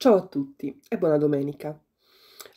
Ciao a tutti e buona domenica.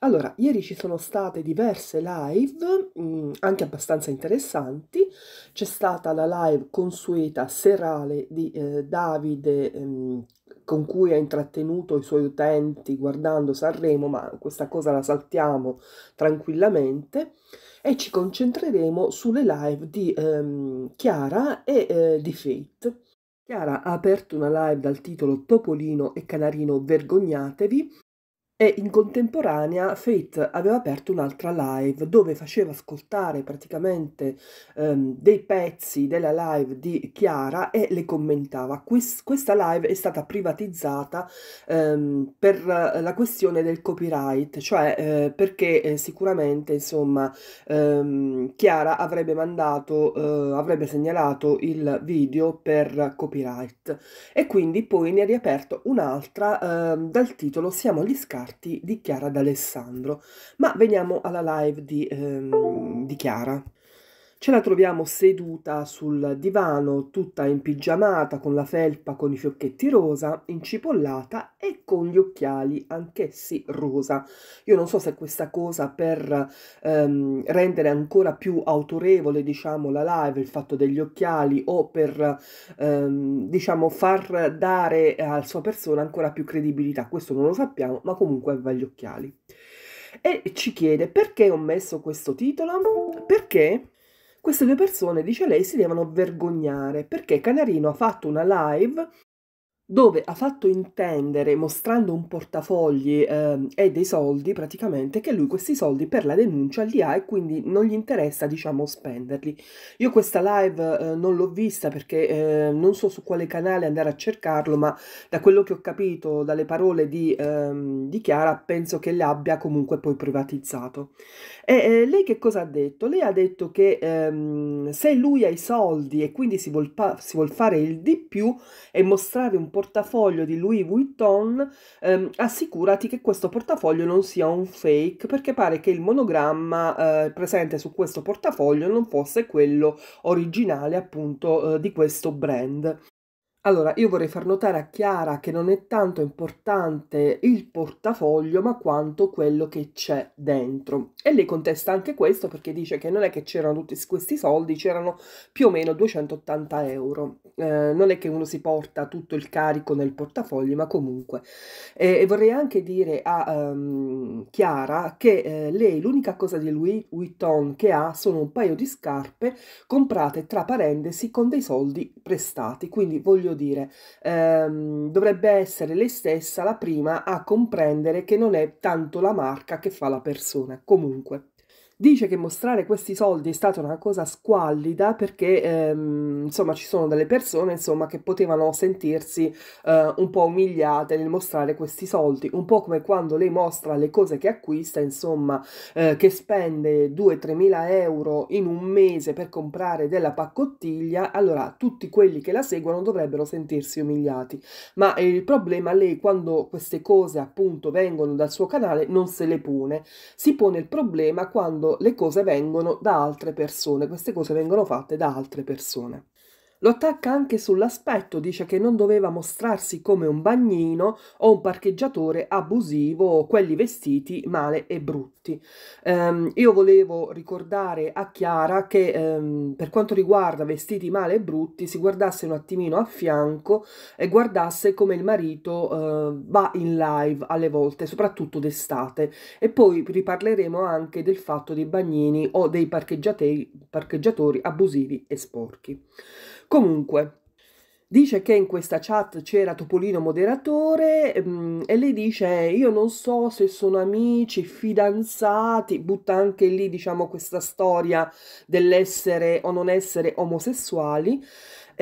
Allora, ieri ci sono state diverse live, mh, mm, anche abbastanza interessanti. C'è stata la live consueta serale di eh, Davide mh, ehm, con cui ha intrattenuto i suoi utenti guardando Sanremo, ma questa cosa la saltiamo tranquillamente e ci concentreremo sulle live di ehm, Chiara e eh, di Fate. Chiara ha aperto una live dal titolo Topolino e Canarino vergognatevi e in contemporanea Faith aveva aperto un'altra live dove faceva ascoltare praticamente um, dei pezzi della live di Chiara e le commentava. Quis, questa live è stata privatizzata um, per la questione del copyright, cioè uh, perché eh, sicuramente insomma um, Chiara avrebbe mandato, uh, avrebbe segnalato il video per copyright e quindi poi ne ha riaperto un'altra dal titolo Siamo gli scarsi parti di Chiara D'Alessandro. Ma veniamo alla live di, ehm, di Chiara. Ce la troviamo seduta sul divano, tutta impigiamata, con la felpa, con i fiocchetti rosa, incipollata e con gli occhiali anch'essi rosa. Io non so se questa cosa per ehm, rendere ancora più autorevole, diciamo, la live, il fatto degli occhiali o per, ehm, diciamo, far dare alla sua persona ancora più credibilità. Questo non lo sappiamo, ma comunque va gli occhiali. E ci chiede perché ho messo questo titolo? Perché queste due persone, dice lei, si devono vergognare perché Canarino ha fatto una live dove ha fatto intendere, mostrando un portafogli eh, e dei soldi praticamente, che lui questi soldi per la denuncia li ha e quindi non gli interessa, diciamo, spenderli. Io questa live eh, non l'ho vista perché eh, non so su quale canale andare a cercarlo, ma da quello che ho capito dalle parole di, ehm, di Chiara, penso che l'abbia comunque poi privatizzato. E lei che cosa ha detto? Lei ha detto che ehm, se lui ha i soldi e quindi si vuol, si vuol fare il di più e mostrare un po' portafoglio di Louis Vuitton, ehm, assicurati che questo portafoglio non sia un fake perché pare che il monogramma eh, presente su questo portafoglio non fosse quello originale appunto eh, di questo brand. Allora, io vorrei far notare a Chiara che non è tanto importante il portafoglio, ma quanto quello che c'è dentro. E lei contesta anche questo perché dice che non è che c'erano tutti questi soldi, c'erano più o meno 280 euro. Eh, non è che uno si porta tutto il carico nel portafoglio, ma comunque. Eh, e vorrei anche dire a um, Chiara che eh, lei l'unica cosa di Louis Vuitton che ha sono un paio di scarpe comprate tra parentesi con dei soldi prestati. Quindi voglio voglio dire, ehm, dovrebbe essere lei stessa la prima a comprendere che non è tanto la marca che fa la persona, comunque. Dice che mostrare questi soldi è stata una cosa squallida perché ehm, insomma ci sono delle persone insomma, che potevano sentirsi eh, un po' umiliate nel mostrare questi soldi, un po' come quando lei mostra le cose che acquista, insomma, eh, che spende 2-3 mila euro in un mese per comprare della paccottiglia, allora tutti quelli che la seguono dovrebbero sentirsi umiliati. Ma il problema lei quando queste cose appunto vengono dal suo canale non se le pone, si pone il problema quando le cose vengono da altre persone, queste cose vengono fatte da altre persone. Lo attacca anche sull'aspetto, dice che non doveva mostrarsi come un bagnino o un parcheggiatore abusivo o quelli vestiti male e brutti. Um, io volevo ricordare a Chiara che um, per quanto riguarda vestiti male e brutti si guardasse un attimino a fianco e guardasse come il marito uh, va in live alle volte, soprattutto d'estate. E poi riparleremo anche del fatto dei bagnini o dei parcheggiatori abusivi e sporchi. Comunque, dice che in questa chat c'era Topolino moderatore mm, e lei dice io non so se sono amici, fidanzati, butta anche lì diciamo questa storia dell'essere o non essere omosessuali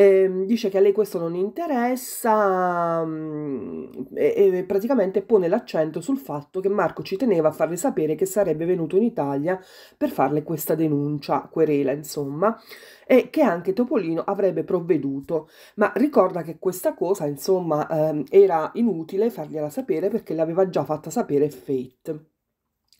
eh, dice che a lei questo non interessa mh, mm, e, e, praticamente pone l'accento sul fatto che Marco ci teneva a farle sapere che sarebbe venuto in Italia per farle questa denuncia, querela insomma, e che anche Topolino avrebbe provveduto, ma ricorda che questa cosa insomma eh, era inutile fargliela sapere perché l'aveva già fatta sapere Fate.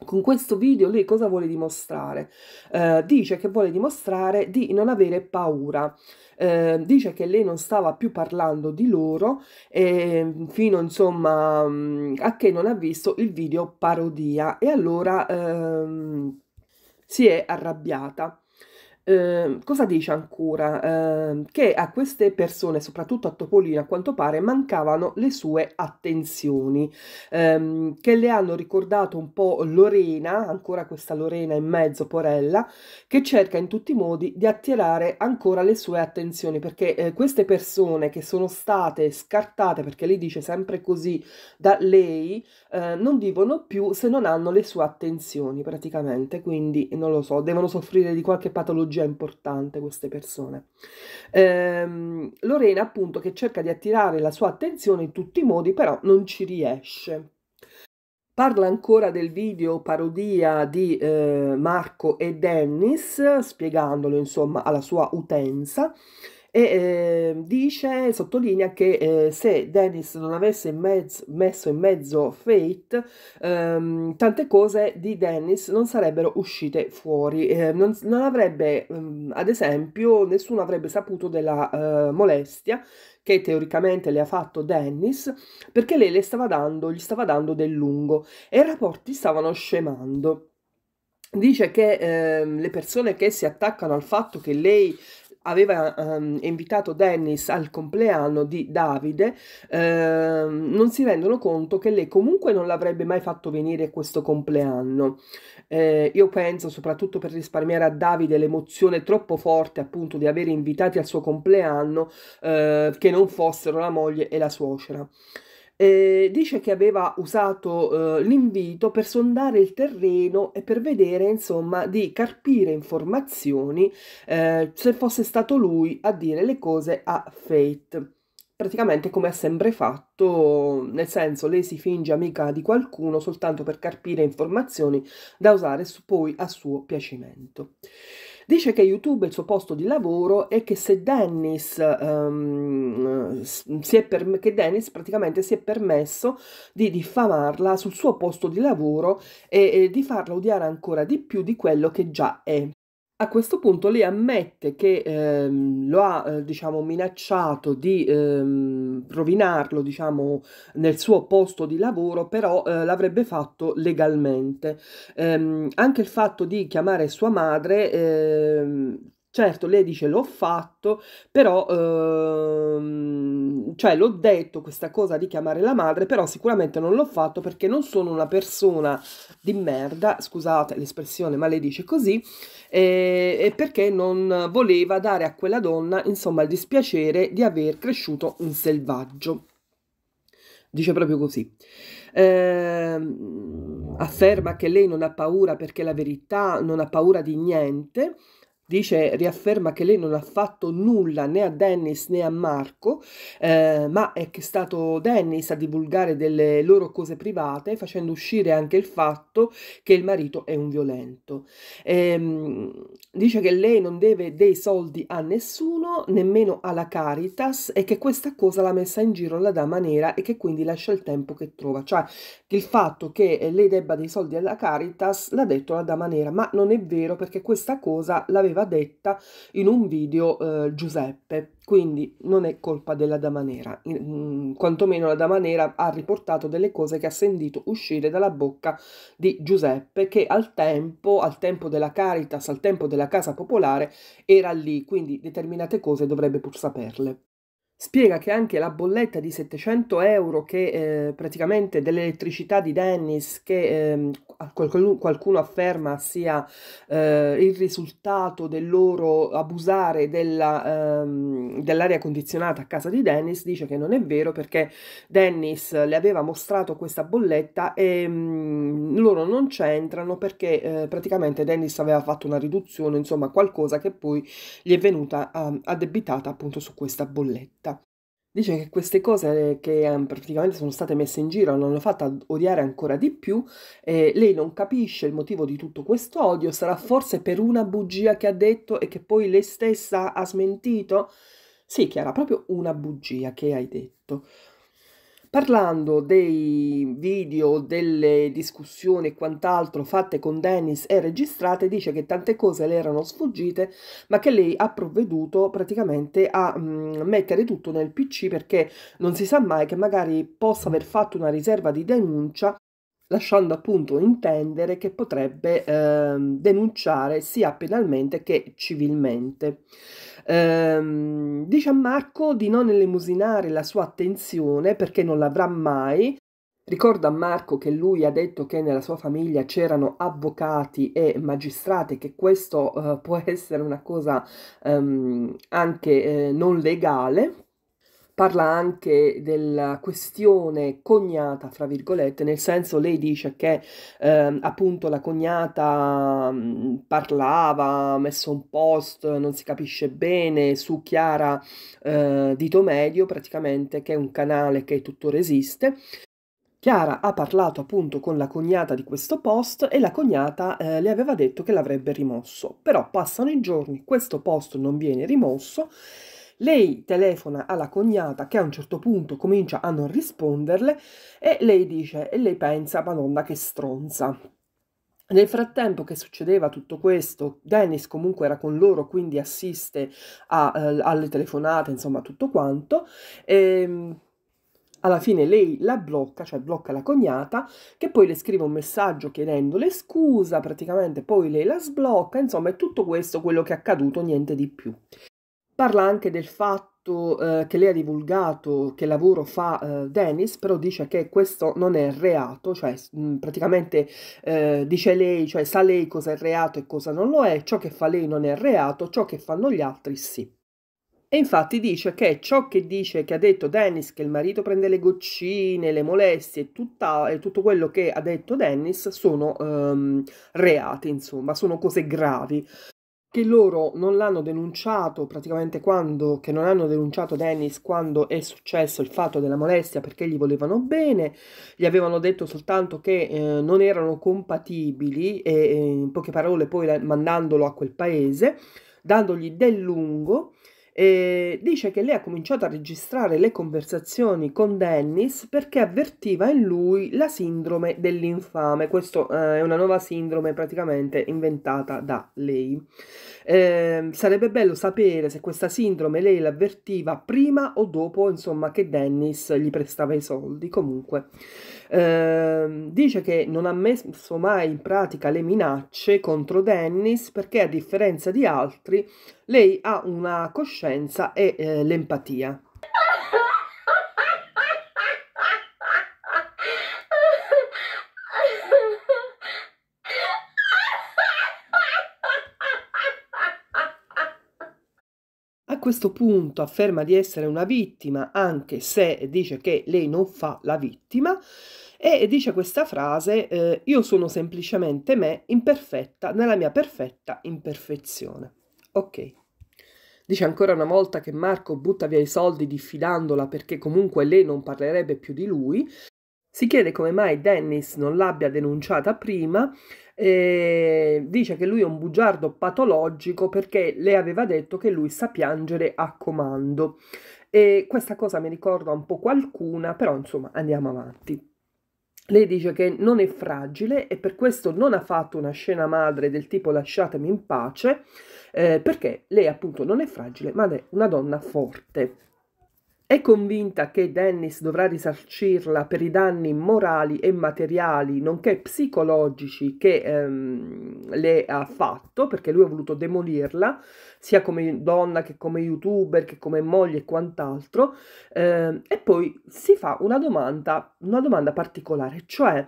Con questo video lei cosa vuole dimostrare? Eh, dice che vuole dimostrare di non avere paura, eh, dice che lei non stava più parlando di loro eh, fino insomma mm, a che non ha visto il video parodia e allora ehm, si è arrabbiata. Ehm, cosa dice ancora? Eh, che a queste persone, soprattutto a Topolino, a quanto pare mancavano le sue attenzioni, ehm, che le hanno ricordato un po' Lorena, ancora questa Lorena in mezzo, Porella, che cerca in tutti i modi di attirare ancora le sue attenzioni, perché eh, queste persone che sono state scartate, perché lei dice sempre così, da lei, eh, non vivono più se non hanno le sue attenzioni praticamente, quindi non lo so, devono soffrire di qualche patologia tipologia importante queste persone. Ehm, Lorena appunto che cerca di attirare la sua attenzione in tutti i modi, però non ci riesce. Parla ancora del video parodia di eh, Marco e Dennis, spiegandolo insomma alla sua utenza e eh, dice, sottolinea che eh, se Dennis non avesse in mezzo, messo in mezzo Fate, ehm, tante cose di Dennis non sarebbero uscite fuori, eh, non, non, avrebbe, ehm, ad esempio, nessuno avrebbe saputo della eh, molestia che teoricamente le ha fatto Dennis, perché lei le stava dando, gli stava dando del lungo e i rapporti stavano scemando dice che eh, le persone che si attaccano al fatto che lei aveva um, invitato Dennis al compleanno di Davide, eh, non si rendono conto che lei comunque non l'avrebbe mai fatto venire a questo compleanno. Eh, io penso, soprattutto per risparmiare a Davide l'emozione troppo forte appunto di avere invitati al suo compleanno eh, che non fossero la moglie e la suocera eh, dice che aveva usato eh, l'invito per sondare il terreno e per vedere, insomma, di carpire informazioni eh, se fosse stato lui a dire le cose a Fate praticamente come ha sempre fatto, nel senso lei si finge amica di qualcuno soltanto per carpire informazioni da usare poi a suo piacimento. Dice che YouTube è il suo posto di lavoro e che se Dennis, um, si è per, che Dennis praticamente si è permesso di diffamarla sul suo posto di lavoro e, e di farla odiare ancora di più di quello che già è. A questo punto lei ammette che ehm, lo ha, eh, diciamo, minacciato di ehm, rovinarlo, diciamo, nel suo posto di lavoro, però eh, l'avrebbe fatto legalmente. Ehm, anche il fatto di chiamare sua madre ehm, Certo, lei dice l'ho fatto, però, ehm, cioè l'ho detto questa cosa di chiamare la madre, però sicuramente non l'ho fatto perché non sono una persona di merda, scusate l'espressione, ma lei dice così, e, e perché non voleva dare a quella donna, insomma, il dispiacere di aver cresciuto un selvaggio dice proprio così. Eh, afferma che lei non ha paura perché la verità non ha paura di niente dice, riafferma che lei non ha fatto nulla né a Dennis né a Marco, eh, ma è che è stato Dennis a divulgare delle loro cose private, facendo uscire anche il fatto che il marito è un violento. Eh, dice che lei non deve dei soldi a nessuno, nemmeno alla Caritas, e che questa cosa l'ha messa in giro la dama nera e che quindi lascia il tempo che trova. Cioè, il fatto che eh, lei debba dei soldi alla Caritas l'ha detto la dama nera, ma non è vero perché questa cosa l'aveva l'aveva detta in un video eh, Giuseppe, quindi non è colpa della Dama Nera, in, mm, quantomeno la Dama Nera ha riportato delle cose che ha sentito uscire dalla bocca di Giuseppe che al tempo, al tempo della Caritas, al tempo della Casa Popolare era lì, quindi determinate cose dovrebbe pur saperle. Spiega che anche la bolletta di 700 euro che eh, praticamente dell'elettricità di Dennis che eh, qualcuno, qualcuno, afferma sia eh, il risultato del loro abusare della, ehm, dell'aria condizionata a casa di Dennis dice che non è vero perché Dennis le aveva mostrato questa bolletta e mh, mm, loro non c'entrano perché eh, praticamente Dennis aveva fatto una riduzione insomma qualcosa che poi gli è venuta ehm, addebitata appunto su questa bolletta. Dice che queste cose eh, che ehm, praticamente sono state messe in giro l'hanno fatta odiare ancora di più e lei non capisce il motivo di tutto questo odio, sarà forse per una bugia che ha detto e che poi lei stessa ha smentito? Sì, Chiara, proprio una bugia che hai detto. Parlando dei video, delle discussioni e quant'altro fatte con Dennis e registrate, dice che tante cose le erano sfuggite, ma che lei ha provveduto praticamente a mh, mm, mettere tutto nel PC perché non si sa mai che magari possa aver fatto una riserva di denuncia lasciando appunto intendere che potrebbe eh, denunciare sia penalmente che civilmente. Ehm, dice a Marco di non elemosinare la sua attenzione perché non l'avrà mai. Ricorda a Marco che lui ha detto che nella sua famiglia c'erano avvocati e magistrati, che questo eh, può essere una cosa ehm, anche eh, non legale, parla anche della questione cognata, fra virgolette, nel senso lei dice che eh, appunto la cognata mh, parlava, ha messo un post, non si capisce bene, su Chiara eh, di Tomedio, praticamente che è un canale che tuttora esiste. Chiara ha parlato appunto con la cognata di questo post e la cognata eh, le aveva detto che l'avrebbe rimosso, però passano i giorni, questo post non viene rimosso lei telefona alla cognata che a un certo punto comincia a non risponderle e lei dice, e lei pensa, Madonna che stronza. Nel frattempo che succedeva tutto questo, Dennis comunque era con loro, quindi assiste a, eh, alle telefonate, insomma tutto quanto. E, ehm, alla fine lei la blocca, cioè blocca la cognata, che poi le scrive un messaggio chiedendole scusa, praticamente poi lei la sblocca, insomma è tutto questo quello che è accaduto, niente di più. Parla anche del fatto eh, che lei ha divulgato che lavoro fa eh, Dennis, però dice che questo non è reato, cioè mh, praticamente eh, dice lei, cioè sa lei cosa è reato e cosa non lo è, ciò che fa lei non è reato, ciò che fanno gli altri sì. E infatti dice che ciò che dice, che ha detto Dennis, che il marito prende le goccine, le molestie e, tutta, e tutto quello che ha detto Dennis sono um, reati, insomma, sono cose gravi che loro non l'hanno denunciato praticamente quando, che non hanno denunciato Dennis quando è successo il fatto della molestia perché gli volevano bene, gli avevano detto soltanto che eh, non erano compatibili e eh, in poche parole poi mandandolo a quel paese, dandogli del lungo eh, dice che lei ha cominciato a registrare le conversazioni con Dennis perché avvertiva in lui la sindrome dell'infame. Questa eh, è una nuova sindrome praticamente inventata da lei. Eh, sarebbe bello sapere se questa sindrome lei l'avvertiva prima o dopo, insomma, che Dennis gli prestava i soldi. Comunque. Ehm, dice che non ha messo mai in pratica le minacce contro Dennis perché a differenza di altri lei ha una coscienza e eh, l'empatia. questo punto afferma di essere una vittima anche se dice che lei non fa la vittima e dice questa frase eh, io sono semplicemente me imperfetta nella mia perfetta imperfezione. Ok. Dice ancora una volta che Marco butta via i soldi diffidandola perché comunque lei non parlerebbe più di lui. Si chiede come mai Dennis non l'abbia denunciata prima eh, dice che lui è un bugiardo patologico perché le aveva detto che lui sa piangere a comando. E questa cosa mi ricorda un po' qualcuna, però insomma andiamo avanti. Lei dice che non è fragile e per questo non ha fatto una scena madre del tipo lasciatemi in pace, eh, perché lei appunto non è fragile, ma è una donna forte. È convinta che Dennis dovrà risarcirla per i danni morali e materiali, nonché psicologici che ehm, le ha fatto, perché lui ha voluto demolirla, sia come donna che come youtuber, che come moglie e quant'altro. Eh, e poi si fa una domanda, una domanda particolare, cioè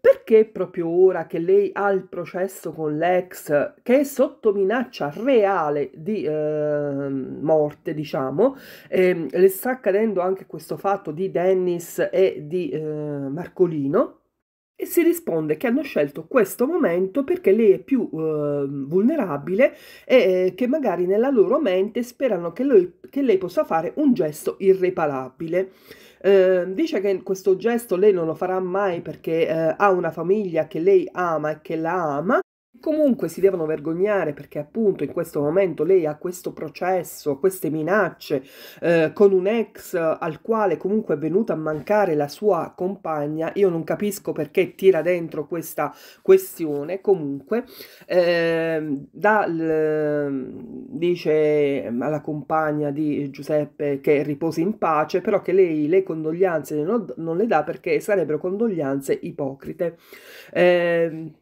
perché proprio ora che lei ha il processo con l'ex, che è sotto minaccia reale di eh, morte, diciamo, eh, le sta accadendo anche questo fatto di Dennis e di eh, Marcolino? E si risponde che hanno scelto questo momento perché lei è più eh, vulnerabile e eh, che magari nella loro mente sperano che, lui, che lei possa fare un gesto irreparabile. Ehm, dice che questo gesto lei non lo farà mai perché eh, ha una famiglia che lei ama e che la ama Comunque si devono vergognare perché appunto in questo momento lei ha questo processo, queste minacce eh, con un ex al quale comunque è venuta a mancare la sua compagna. Io non capisco perché tira dentro questa questione. Comunque eh, dal, dice alla compagna di Giuseppe che riposi in pace, però che lei le condoglianze non, non le dà perché sarebbero condoglianze ipocrite. Eh,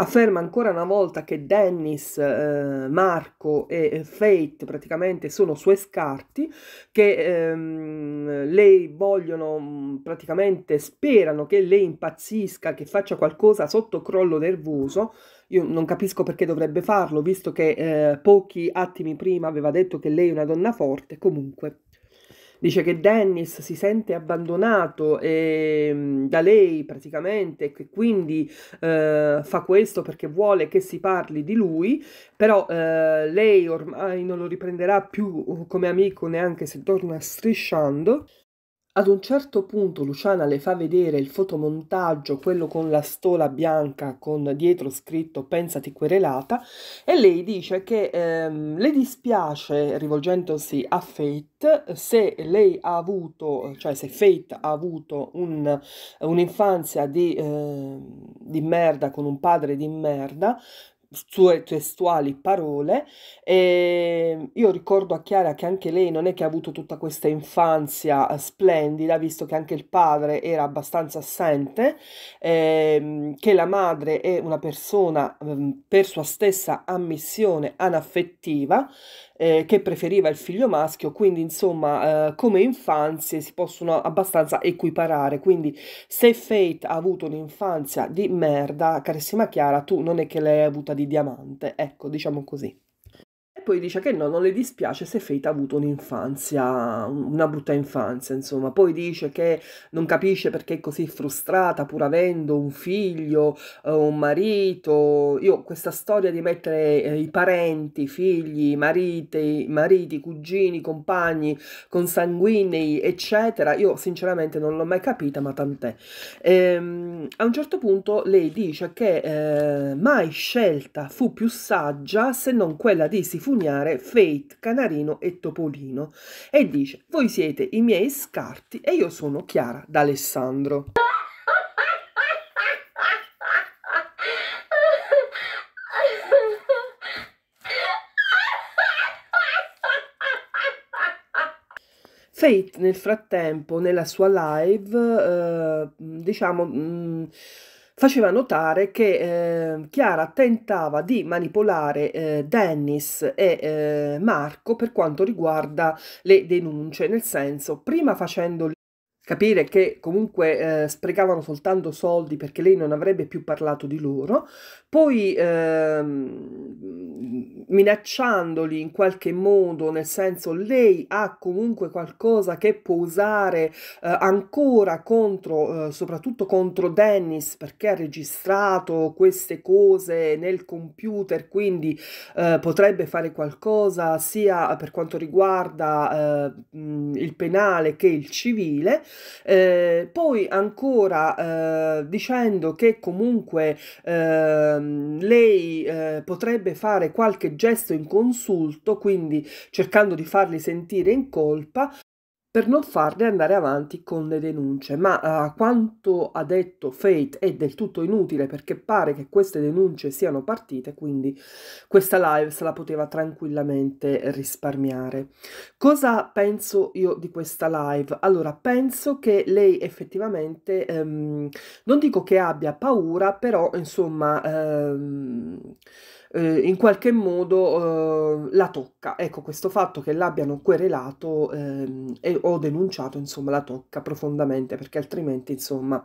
afferma ancora una volta che Dennis, eh, Marco e Fate praticamente sono sue scarti, che ehm, lei vogliono mm, praticamente, sperano che lei impazzisca, che faccia qualcosa sotto crollo nervoso. Io non capisco perché dovrebbe farlo, visto che eh, pochi attimi prima aveva detto che lei è una donna forte, comunque. Dice che Dennis si sente abbandonato e, ehm, da lei praticamente e che quindi eh, fa questo perché vuole che si parli di lui, però eh, lei ormai non lo riprenderà più uh, come amico neanche se torna strisciando. Ad un certo punto Luciana le fa vedere il fotomontaggio, quello con la stola bianca con dietro scritto pensati querelata e lei dice che ehm, le dispiace rivolgendosi a Fate se lei ha avuto, cioè se Fate ha avuto un, un'infanzia di, eh, di merda con un padre di merda, sue testuali parole e ehm, io ricordo a Chiara che anche lei non è che ha avuto tutta questa infanzia eh, splendida visto che anche il padre era abbastanza assente ehm, che la madre è una persona ehm, per sua stessa ammissione anaffettiva eh, che preferiva il figlio maschio, quindi insomma eh, come infanzie si possono abbastanza equiparare, quindi se Fate ha avuto un'infanzia di merda, carissima Chiara, tu non è che l'hai avuta di diamante, ecco diciamo così poi dice che no, non le dispiace se Fate ha avuto un'infanzia, una brutta infanzia, insomma. Poi dice che non capisce perché è così frustrata pur avendo un figlio, eh, un marito. Io questa storia di mettere eh, i parenti, figli, mariti, mariti, cugini, compagni, consanguinei, eccetera, io sinceramente non l'ho mai capita, ma tant'è. Ehm, a un certo punto lei dice che eh, mai scelta fu più saggia se non quella di si fu impugnare Fate, Canarino e Topolino e dice voi siete i miei scarti e io sono Chiara d'Alessandro. Fate nel frattempo nella sua live eh, diciamo mh, mm, faceva notare che eh, Chiara tentava di manipolare eh, Dennis e eh, Marco per quanto riguarda le denunce, nel senso prima facendo capire che comunque eh, sprecavano soltanto soldi perché lei non avrebbe più parlato di loro, poi ehm, minacciandoli in qualche modo, nel senso lei ha comunque qualcosa che può usare eh, ancora contro, eh, soprattutto contro Dennis, perché ha registrato queste cose nel computer, quindi eh, potrebbe fare qualcosa sia per quanto riguarda eh, il penale che il civile. Eh, poi ancora eh, dicendo che comunque Ehm, lei eh, potrebbe fare qualche gesto inconsulto, quindi cercando di farli sentire in colpa, per non farle andare avanti con le denunce, ma uh, quanto ha detto Fate è del tutto inutile perché pare che queste denunce siano partite, quindi questa live se la poteva tranquillamente risparmiare. Cosa penso io di questa live? Allora, penso che lei effettivamente, ehm, non dico che abbia paura, però insomma... Ehm, eh, in qualche modo eh, la tocca. Ecco, questo fatto che l'abbiano querelato ehm, e ho denunciato, insomma, la tocca profondamente perché altrimenti, insomma,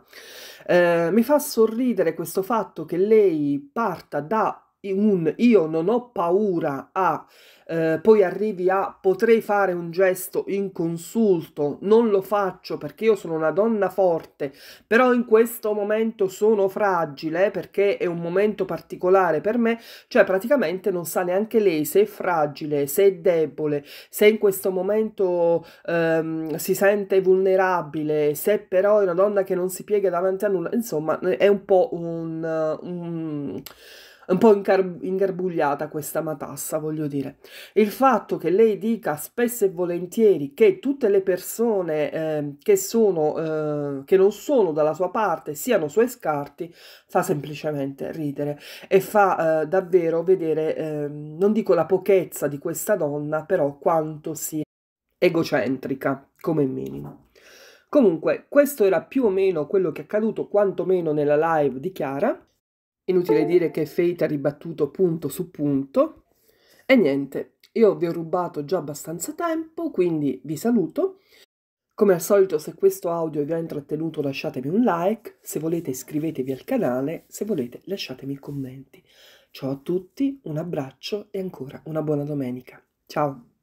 eh, mi fa sorridere questo fatto che lei parta da un io non ho paura a eh, poi arrivi a potrei fare un gesto inconsulto, non lo faccio perché io sono una donna forte, però in questo momento sono fragile perché è un momento particolare per me, cioè praticamente non sa neanche lei se è fragile, se è debole, se in questo momento ehm, si sente vulnerabile, se però è una donna che non si piega davanti a nulla, insomma è un po' un, un un po' ingar- ingarbugliata questa matassa, voglio dire. Il fatto che lei dica spesso e volentieri che tutte le persone eh, che, sono, eh, che non sono dalla sua parte siano suoi scarti fa semplicemente ridere e fa eh, davvero vedere, ehm, non dico la pochezza di questa donna, però quanto sia egocentrica come minimo. Comunque, questo era più o meno quello che è accaduto quantomeno nella live di Chiara. Inutile dire che Fate ha ribattuto punto su punto. E niente, io vi ho rubato già abbastanza tempo, quindi vi saluto. Come al solito, se questo audio vi ha intrattenuto lasciatemi un like, se volete iscrivetevi al canale, se volete lasciatemi i commenti. Ciao a tutti, un abbraccio e ancora una buona domenica. Ciao!